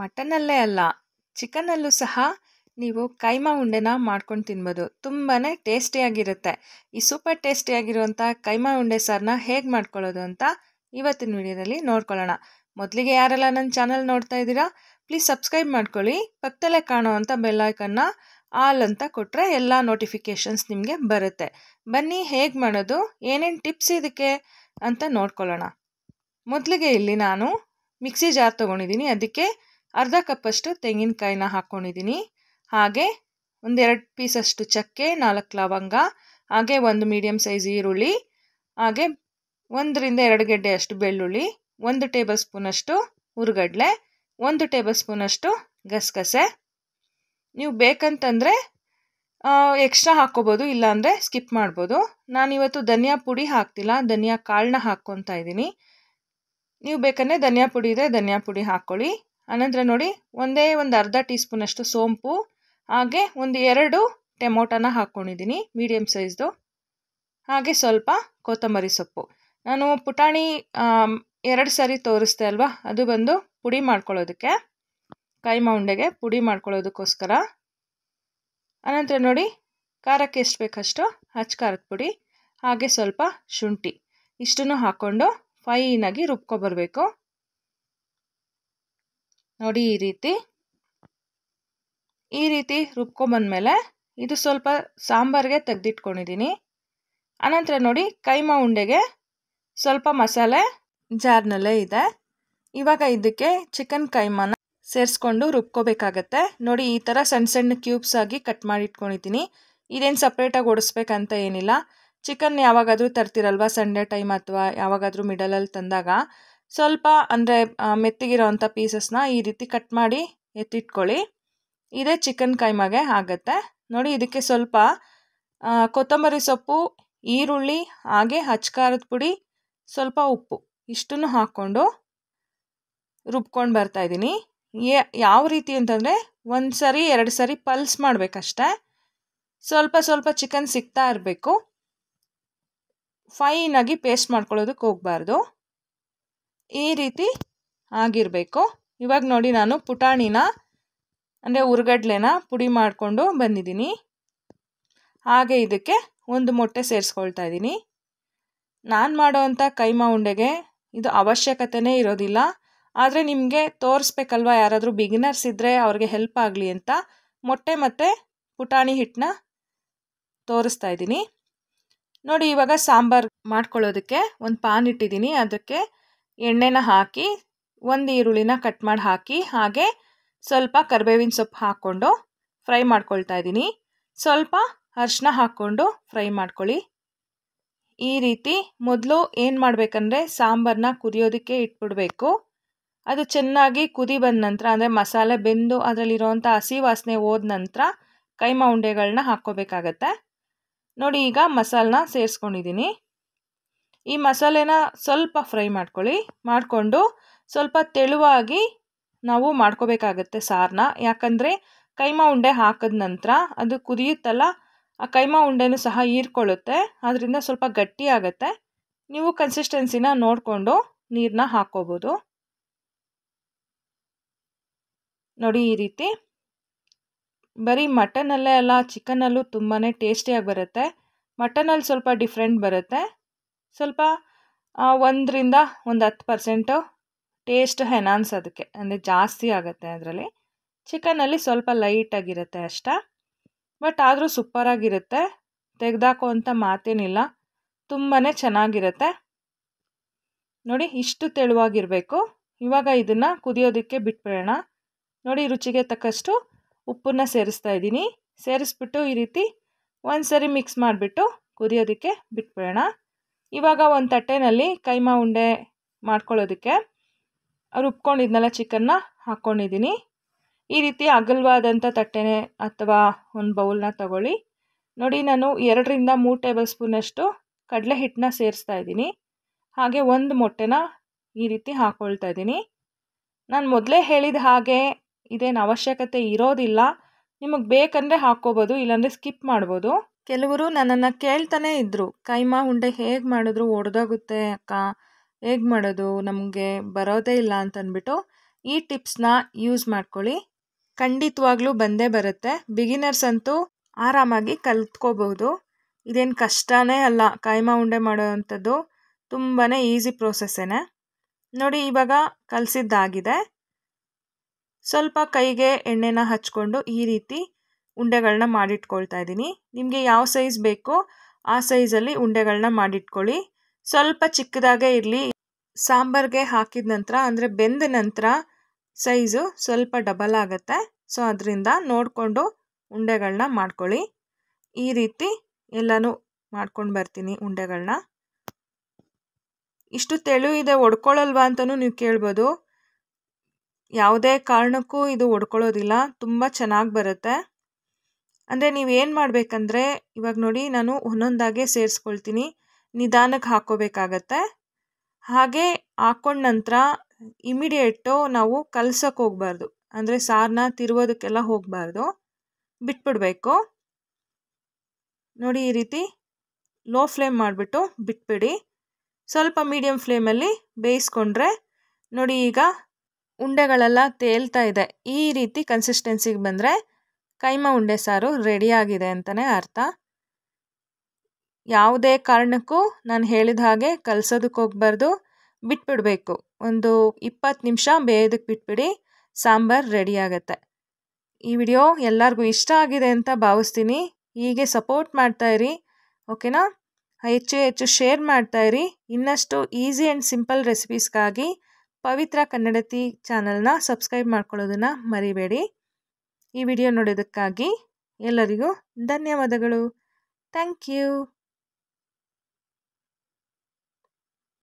ಮಟನಲ್ಲೇ ಅಲ್ಲ ಚಿಕನಲ್ಲೂ ಸಹ ನೀವು ಕೈಮಾ ಉಂಡೆನ ಮಾಡ್ಕೊಂಡು ತಿನ್ಬೋದು ತುಂಬಾ ಟೇಸ್ಟಿಯಾಗಿರುತ್ತೆ ಈ ಸೂಪರ್ ಟೇಸ್ಟಿಯಾಗಿರುವಂಥ ಕೈಮಾ ಉಂಡೆ ಸಾರನ್ನ ಹೇಗೆ ಮಾಡ್ಕೊಳ್ಳೋದು ಅಂತ ಇವತ್ತಿನ ವಿಡಿಯೋದಲ್ಲಿ ನೋಡ್ಕೊಳ್ಳೋಣ ಮೊದಲಿಗೆ ಯಾರೆಲ್ಲ ನನ್ನ ಚಾನಲ್ ನೋಡ್ತಾ ಇದ್ದೀರಾ ಪ್ಲೀಸ್ ಸಬ್ಸ್ಕ್ರೈಬ್ ಮಾಡ್ಕೊಳ್ಳಿ ಪಕ್ಕದಲ್ಲೇ ಕಾಣುವಂಥ ಬೆಲ್ಲೈಕನ್ನ ಆಲ್ ಅಂತ ಕೊಟ್ಟರೆ ಎಲ್ಲ ನೋಟಿಫಿಕೇಷನ್ಸ್ ನಿಮಗೆ ಬರುತ್ತೆ ಬನ್ನಿ ಹೇಗೆ ಮಾಡೋದು ಏನೇನು ಟಿಪ್ಸ್ ಇದಕ್ಕೆ ಅಂತ ನೋಡ್ಕೊಳ್ಳೋಣ ಮೊದಲಿಗೆ ಇಲ್ಲಿ ನಾನು ಮಿಕ್ಸಿ ಜಾರ್ ತೊಗೊಂಡಿದ್ದೀನಿ ಅದಕ್ಕೆ ಅರ್ಧ ಕಪ್ಪಷ್ಟು ತೆಂಗಿನಕಾಯಿನ ಹಾಕ್ಕೊಂಡಿದ್ದೀನಿ ಹಾಗೆ ಒಂದೆರಡು ಪೀಸಷ್ಟು ಚಕ್ಕೆ ನಾಲ್ಕು ಲವಂಗ ಹಾಗೆ ಒಂದು ಮೀಡಿಯಮ್ ಸೈಜ್ ಈರುಳ್ಳಿ ಹಾಗೆ ಒಂದರಿಂದ ಎರಡು ಗೆಡ್ಡೆಯಷ್ಟು ಬೆಳ್ಳುಳ್ಳಿ ಒಂದು ಟೇಬಲ್ ಸ್ಪೂನಷ್ಟು ಹುರುಗಡ್ಲೆ ಒಂದು ಟೇಬಲ್ ಸ್ಪೂನಷ್ಟು ಗಸಗಸೆ ನೀವು ಬೇಕಂತಂದರೆ ಎಕ್ಸ್ಟ್ರಾ ಹಾಕ್ಕೋಬೋದು ಇಲ್ಲಾಂದರೆ ಸ್ಕಿಪ್ ಮಾಡ್ಬೋದು ನಾನಿವತ್ತು ಧನಿಯಾ ಪುಡಿ ಹಾಕ್ತಿಲ್ಲ ಧನಿಯಾ ಕಾಳನ್ನ ಹಾಕ್ಕೊತಾ ಇದ್ದೀನಿ ನೀವು ಬೇಕಂದರೆ ಧನಿಯಾ ಪುಡಿ ಇದೆ ಧನಿಯಾ ಪುಡಿ ಹಾಕ್ಕೊಳ್ಳಿ ಆನಂತರ ನೋಡಿ ಒಂದೇ ಒಂದು ಅರ್ಧ ಟೀ ಸ್ಪೂನಷ್ಟು ಸೋಂಪು ಹಾಗೆ ಒಂದು ಎರಡು ಟೊಮೊಟೊನ ಹಾಕ್ಕೊಂಡಿದ್ದೀನಿ ಮೀಡಿಯಮ್ ಸೈಜ್ದು ಹಾಗೆ ಸ್ವಲ್ಪ ಕೊತ್ತಂಬರಿ ಸೊಪ್ಪು ನಾನು ಪುಟಾಣಿ ಎರಡು ಸಾರಿ ತೋರಿಸ್ದೆ ಅಲ್ವಾ ಅದು ಬಂದು ಪುಡಿ ಮಾಡ್ಕೊಳ್ಳೋದಕ್ಕೆ ಕೈ ಉಂಡೆಗೆ ಪುಡಿ ಮಾಡ್ಕೊಳ್ಳೋದಕ್ಕೋಸ್ಕರ ಅನಂತರ ನೋಡಿ ಖಾರಕ್ಕೆ ಎಷ್ಟು ಬೇಕಷ್ಟು ಹಚ್ ಖಾರದ ಪುಡಿ ಹಾಗೆ ಸ್ವಲ್ಪ ಶುಂಠಿ ಇಷ್ಟನ್ನು ಹಾಕ್ಕೊಂಡು ಫೈನಾಗಿ ರುಬ್ಕೊಬರಬೇಕು ನೋಡಿ ಈ ರೀತಿ ಈ ರೀತಿ ರುಬ್ಕೊಂಬಂದ್ಮೇಲೆ ಇದು ಸ್ವಲ್ಪ ಸಾಂಬಾರ್ಗೆ ತೆಗೆದಿಟ್ಕೊಂಡಿದ್ದೀನಿ ಅನಂತರ ನೋಡಿ ಕೈಮಾ ಉಂಡೆಗೆ ಸ್ವಲ್ಪ ಮಸಾಲೆ ಜಾರ್ನಲ್ಲೇ ಇದೆ ಇವಾಗ ಇದಕ್ಕೆ ಚಿಕನ್ ಕೈಮಾನ ಸೇರಿಸ್ಕೊಂಡು ರುಬ್ಕೋಬೇಕಾಗತ್ತೆ ನೋಡಿ ಈ ಥರ ಸಣ್ಣ ಸಣ್ಣ ಕ್ಯೂಬ್ಸ್ ಆಗಿ ಕಟ್ ಮಾಡಿಟ್ಕೊಂಡಿದ್ದೀನಿ ಇದೇನು ಸಪ್ರೇಟಾಗಿ ಓಡಿಸ್ಬೇಕಂತ ಏನಿಲ್ಲ ಚಿಕನ್ ಯಾವಾಗಾದರೂ ತರ್ತಿರಲ್ವ ಸಂಡೇ ಟೈಮ್ ಅಥವಾ ಯಾವಾಗಾದರೂ ಮಿಡಲಲ್ಲಿ ತಂದಾಗ ಸ್ವಲ್ಪ ಅಂದರೆ ಮೆತ್ತಿಗಿರೋ ಪೀಸಸ್ನ ಈ ರೀತಿ ಕಟ್ ಮಾಡಿ ಎತ್ತಿಟ್ಕೊಳ್ಳಿ ಇದೇ ಚಿಕನ್ ಕೈಮಾಗೆ ಆಗುತ್ತೆ ನೋಡಿ ಇದಕ್ಕೆ ಸ್ವಲ್ಪ ಕೊತ್ತಂಬರಿ ಸೊಪ್ಪು ಈರುಳ್ಳಿ ಹಾಗೆ ಹಚ್ಕಾರದ ಪುಡಿ ಸ್ವಲ್ಪ ಉಪ್ಪು ಇಷ್ಟನ್ನು ಹಾಕ್ಕೊಂಡು ರುಬ್ಕೊಂಡು ಬರ್ತಾಯಿದ್ದೀನಿ ಇದ್ದೀನಿ ಯಾವ ರೀತಿ ಅಂತಂದರೆ ಒಂದು ಸರಿ ಎರಡು ಸರಿ ಪಲ್ಸ್ ಮಾಡಬೇಕಷ್ಟೆ ಸ್ವಲ್ಪ ಸ್ವಲ್ಪ ಚಿಕನ್ ಸಿಗ್ತಾ ಇರಬೇಕು ಫೈನಾಗಿ ಪೇಸ್ಟ್ ಮಾಡ್ಕೊಳ್ಳೋದಕ್ಕೆ ಹೋಗಬಾರ್ದು ಈ ರೀತಿ ಆಗಿರಬೇಕು ಇವಾಗ ನೋಡಿ ನಾನು ಪುಟಾಣಿನ ಅಂದರೆ ಉರ್ಗಡ್ಲೆನ ಪುಡಿ ಮಾಡಿಕೊಂಡು ಬಂದಿದ್ದೀನಿ ಹಾಗೆ ಇದಕ್ಕೆ ಒಂದು ಮೊಟ್ಟೆ ಸೇರಿಸ್ಕೊಳ್ತಾ ಇದ್ದೀನಿ ನಾನು ಮಾಡೋವಂಥ ಕೈಮಾ ಉಂಡೆಗೆ ಇದು ಅವಶ್ಯಕತೆನೇ ಇರೋದಿಲ್ಲ ಆದರೆ ನಿಮಗೆ ತೋರಿಸ್ಬೇಕಲ್ವಾ ಯಾರಾದರೂ ಬಿಗಿನರ್ಸ್ ಇದ್ದರೆ ಅವ್ರಿಗೆ ಹೆಲ್ಪ್ ಆಗಲಿ ಅಂತ ಮೊಟ್ಟೆ ಮತ್ತು ಪುಟಾಣಿ ಹಿಟ್ಟನ್ನ ತೋರಿಸ್ತಾ ಇದ್ದೀನಿ ನೋಡಿ ಇವಾಗ ಸಾಂಬಾರು ಮಾಡ್ಕೊಳ್ಳೋದಕ್ಕೆ ಒಂದು ಪಾನ್ ಇಟ್ಟಿದ್ದೀನಿ ಅದಕ್ಕೆ ಎಣ್ಣೆನ ಹಾಕಿ ಒಂದು ಈರುಳ್ಳಿನ ಕಟ್ ಮಾಡಿ ಹಾಕಿ ಹಾಗೆ ಸ್ವಲ್ಪ ಕರ್ಬೇವಿನ ಸೊಪ್ಪು ಹಾಕ್ಕೊಂಡು ಫ್ರೈ ಮಾಡ್ಕೊಳ್ತಾ ಇದ್ದೀನಿ ಸ್ವಲ್ಪ ಅರ್ಶಿನ ಹಾಕ್ಕೊಂಡು ಫ್ರೈ ಮಾಡ್ಕೊಳ್ಳಿ ಈ ರೀತಿ ಮೊದಲು ಏನು ಮಾಡಬೇಕಂದ್ರೆ ಸಾಂಬಾರನ್ನ ಕುದಿಯೋದಕ್ಕೆ ಇಟ್ಬಿಡಬೇಕು ಅದು ಚೆನ್ನಾಗಿ ಕುದಿ ಬಂದ ನಂತರ ಅಂದರೆ ಮಸಾಲೆ ಬೆಂದು ಅದರಲ್ಲಿರೋವಂಥ ಹಸಿ ವಾಸನೆ ಹೋದ ನಂತರ ಕೈಮಾ ಉಂಡೆಗಳನ್ನ ಹಾಕ್ಕೋಬೇಕಾಗತ್ತೆ ನೋಡಿ ಈಗ ಮಸಾಲನ್ನ ಸೇರಿಸ್ಕೊಂಡಿದ್ದೀನಿ ಈ ಮಸಾಲೆನ ಸ್ವಲ್ಪ ಫ್ರೈ ಮಾಡ್ಕೊಳ್ಳಿ ಮಾಡಿಕೊಂಡು ಸ್ವಲ್ಪ ತೆಳುವಾಗಿ ನಾವು ಮಾಡ್ಕೋಬೇಕಾಗತ್ತೆ ಸಾರನ್ನ ಯಾಕಂದರೆ ಕೈಮಾ ಉಂಡೆ ಹಾಕಿದ ನಂತರ ಅದು ಕುದಿಯುತ್ತಲ್ಲ ಆ ಕೈಮಾ ಉಂಡೆನೂ ಸಹ ಹೀರ್ಕೊಳ್ಳುತ್ತೆ ಅದರಿಂದ ಸ್ವಲ್ಪ ಗಟ್ಟಿ ಆಗುತ್ತೆ ನೀವು ಕನ್ಸಿಸ್ಟೆನ್ಸಿನ ನೋಡಿಕೊಂಡು ನೀರನ್ನ ಹಾಕ್ಕೋಬೋದು ನೋಡಿ ಈ ರೀತಿ ಬರೀ ಮಟನಲ್ಲೇ ಅಲ್ಲ ಚಿಕನಲ್ಲೂ ತುಂಬಾ ಟೇಸ್ಟಿಯಾಗಿ ಬರುತ್ತೆ ಮಟನಲ್ಲಿ ಸ್ವಲ್ಪ ಡಿಫ್ರೆಂಟ್ ಬರುತ್ತೆ ಸ್ವಲ್ಪ ಒಂದರಿಂದ ಒಂದು ಹತ್ತು ಪರ್ಸೆಂಟು ಟೇಸ್ಟ್ ಹೆನಾನ್ಸ್ ಅದಕ್ಕೆ ಅಂದರೆ ಜಾಸ್ತಿ ಆಗುತ್ತೆ ಅದರಲ್ಲಿ ಚಿಕನಲ್ಲಿ ಸ್ವಲ್ಪ ಲೈಟಾಗಿರುತ್ತೆ ಅಷ್ಟೆ ಬಟ್ ಆದರೂ ಸೂಪರಾಗಿರುತ್ತೆ ತೆಗೆದಾಕೋ ಅಂತ ಮಾತೇನಿಲ್ಲ ತುಂಬಾ ಚೆನ್ನಾಗಿರುತ್ತೆ ನೋಡಿ ಇಷ್ಟು ತೆಳುವಾಗಿರಬೇಕು ಇವಾಗ ಇದನ್ನು ಕುದಿಯೋದಕ್ಕೆ ಬಿಟ್ಬಿಡೋಣ ನೋಡಿ ರುಚಿಗೆ ತಕ್ಕಷ್ಟು ಉಪ್ಪನ್ನ ಸೇರಿಸ್ತಾ ಇದ್ದೀನಿ ಸೇರಿಸ್ಬಿಟ್ಟು ಈ ರೀತಿ ಒಂದು ಸರಿ ಮಿಕ್ಸ್ ಮಾಡಿಬಿಟ್ಟು ಕುದಿಯೋದಕ್ಕೆ ಬಿಟ್ಬಿಡೋಣ ಇವಾಗ ಒಂದು ತಟ್ಟೆನಲ್ಲಿ ಕೈಮಾ ಉಂಡೆ ಮಾಡ್ಕೊಳ್ಳೋದಕ್ಕೆ ರುಬ್ಕೊಂಡಿದ್ನಲ್ಲ ಚಿಕನ್ನ ಹಾಕ್ಕೊಂಡಿದ್ದೀನಿ ಈ ರೀತಿ ಅಗಲವಾದಂಥ ತಟ್ಟೆನೇ ಅಥವಾ ಒಂದು ಬೌಲ್ನ ತಗೊಳ್ಳಿ ನೋಡಿ ನಾನು ಎರಡರಿಂದ ಮೂರು ಟೇಬಲ್ ಸ್ಪೂನಷ್ಟು ಕಡಲೆ ಹಿಟ್ಟನ್ನ ಸೇರಿಸ್ತಾ ಇದ್ದೀನಿ ಹಾಗೆ ಒಂದು ಮೊಟ್ಟೆನ ಈ ರೀತಿ ಹಾಕ್ಕೊಳ್ತಾ ಇದ್ದೀನಿ ನಾನು ಮೊದಲೇ ಹೇಳಿದ ಹಾಗೆ ಇದೇನು ಅವಶ್ಯಕತೆ ಇರೋದಿಲ್ಲ ನಿಮಗೆ ಬೇಕಂದರೆ ಹಾಕ್ಕೋಬೋದು ಇಲ್ಲಾಂದರೆ ಸ್ಕಿಪ್ ಮಾಡ್ಬೋದು ಕೆಲವರು ನನ್ನನ್ನು ಕೇಳ್ತಾನೇ ಇದ್ದರು ಕೈಮಾ ಉಂಡೆ ಹೇಗೆ ಮಾಡಿದ್ರು ಒಡೆದೋಗುತ್ತೆ ಅಕ್ಕ ಹೇಗೆ ಮಾಡೋದು ನಮಗೆ ಬರೋದೇ ಇಲ್ಲ ಅಂತಂದ್ಬಿಟ್ಟು ಈ ಟಿಪ್ಸ್ನ ಯೂಸ್ ಮಾಡ್ಕೊಳ್ಳಿ ಖಂಡಿತವಾಗ್ಲೂ ಬಂದೇ ಬರುತ್ತೆ ಬಿಗಿನರ್ಸ್ ಅಂತೂ ಆರಾಮಾಗಿ ಕಲ್ತ್ಕೋಬಹುದು ಇದೇನು ಕಷ್ಟನೇ ಅಲ್ಲ ಕೈಮಾ ಉಂಡೆ ಮಾಡೋವಂಥದ್ದು ತುಂಬಾ ಈಸಿ ಪ್ರೊಸೆಸ್ಸೇನೆ ನೋಡಿ ಇವಾಗ ಕಲಸಿದ್ದಾಗಿದೆ ಸ್ವಲ್ಪ ಕೈಗೆ ಎಣ್ಣೆನ ಹಚ್ಕೊಂಡು ಈ ರೀತಿ ಉಂಡೆಗಳನ್ನ ಮಾಡಿಟ್ಕೊಳ್ತಾ ಇದ್ದೀನಿ ನಿಮಗೆ ಯಾವ ಸೈಜ್ ಬೇಕೋ ಆ ಸೈಜಲ್ಲಿ ಉಂಡೆಗಳನ್ನ ಮಾಡಿಟ್ಕೊಳ್ಳಿ ಸ್ವಲ್ಪ ಚಿಕ್ಕದಾಗೆ ಇರಲಿ ಸಾಂಬಾರಿಗೆ ಹಾಕಿದ ನಂತರ ಅಂದರೆ ಬೆಂದ ನಂತರ ಸೈಜು ಸ್ವಲ್ಪ ಡಬಲ್ ಆಗುತ್ತೆ ಸೊ ಅದರಿಂದ ನೋಡಿಕೊಂಡು ಉಂಡೆಗಳನ್ನ ಮಾಡ್ಕೊಳ್ಳಿ ಈ ರೀತಿ ಎಲ್ಲನೂ ಮಾಡ್ಕೊಂಡು ಬರ್ತೀನಿ ಉಂಡೆಗಳನ್ನ ಇಷ್ಟು ತೆಳು ಇದೆ ಒಡ್ಕೊಳ್ಳಲ್ವಾ ಅಂತಲೂ ನೀವು ಕೇಳ್ಬೋದು ಯಾವುದೇ ಕಾರಣಕ್ಕೂ ಇದು ಒಡ್ಕೊಳ್ಳೋದಿಲ್ಲ ತುಂಬ ಚೆನ್ನಾಗಿ ಬರುತ್ತೆ ಅಂದರೆ ನೀವು ಏನು ಮಾಡಬೇಕಂದ್ರೆ ಇವಾಗ ನೋಡಿ ನಾನು ಒಂದೊಂದಾಗೆ ಸೇರಿಸ್ಕೊಳ್ತೀನಿ ನಿಧಾನಕ್ಕೆ ಹಾಕ್ಕೋಬೇಕಾಗತ್ತೆ ಹಾಗೆ ಹಾಕ್ಕೊಂಡ ನಂತರ ಇಮಿಡಿಯೇಟು ನಾವು ಕಲ್ಸೋಕ್ಕೆ ಹೋಗಬಾರ್ದು ಅಂದರೆ ಸಾರನ್ನ ತಿರುವೋದಕ್ಕೆಲ್ಲ ಹೋಗಬಾರ್ದು ಬಿಟ್ಬಿಡಬೇಕು ನೋಡಿ ಈ ರೀತಿ ಲೋ ಫ್ಲೇಮ್ ಮಾಡಿಬಿಟ್ಟು ಬಿಟ್ಬಿಡಿ ಸ್ವಲ್ಪ ಮೀಡಿಯಮ್ ಫ್ಲೇಮಲ್ಲಿ ಬೇಯಿಸ್ಕೊಂಡ್ರೆ ನೋಡಿ ಈಗ ಉಂಡೆಗಳೆಲ್ಲ ತೇಲ್ತಾ ಇದೆ ಈ ರೀತಿ ಕನ್ಸಿಸ್ಟೆನ್ಸಿಗೆ ಬಂದರೆ ಕೈಮ ಉಂಡೆ ಸಾರು ರೆಡಿಯಾಗಿದೆ ಅಂತಲೇ ಅರ್ಥ ಯಾವುದೇ ಕಾರಣಕ್ಕೂ ನಾನು ಹೇಳಿದ ಹಾಗೆ ಕಲಸೋದಕ್ಕೆ ಹೋಗ್ಬಾರ್ದು ಬಿಟ್ಬಿಡಬೇಕು ಒಂದು ಇಪ್ಪತ್ತು ನಿಮಿಷ ಬೇಯೋದಕ್ಕೆ ಬಿಟ್ಬಿಡಿ ಸಾಂಬಾರು ರೆಡಿ ಆಗುತ್ತೆ ಈ ವಿಡಿಯೋ ಎಲ್ಲರಿಗೂ ಇಷ್ಟ ಆಗಿದೆ ಅಂತ ಭಾವಿಸ್ತೀನಿ ಹೀಗೆ ಸಪೋರ್ಟ್ ಮಾಡ್ತಾಯಿರಿ ಓಕೆನಾ ಹೆಚ್ಚು ಹೆಚ್ಚು ಶೇರ್ ಮಾಡ್ತಾಯಿರಿ ಇನ್ನಷ್ಟು ಈಸಿ ಆ್ಯಂಡ್ ಸಿಂಪಲ್ ರೆಸಿಪೀಸ್ಗಾಗಿ ಪವಿತ್ರ ಕನ್ನಡತಿ ಚಾನಲ್ನ ಸಬ್ಸ್ಕ್ರೈಬ್ ಮಾಡ್ಕೊಳ್ಳೋದನ್ನು ಮರಿಬೇಡಿ ಈ ವಿಡಿಯೋ ನೋಡೋದಕ್ಕಾಗಿ ಎಲ್ಲರಿಗೂ ಧನ್ಯವಾದಗಳು ಥ್ಯಾಂಕ್ ಯು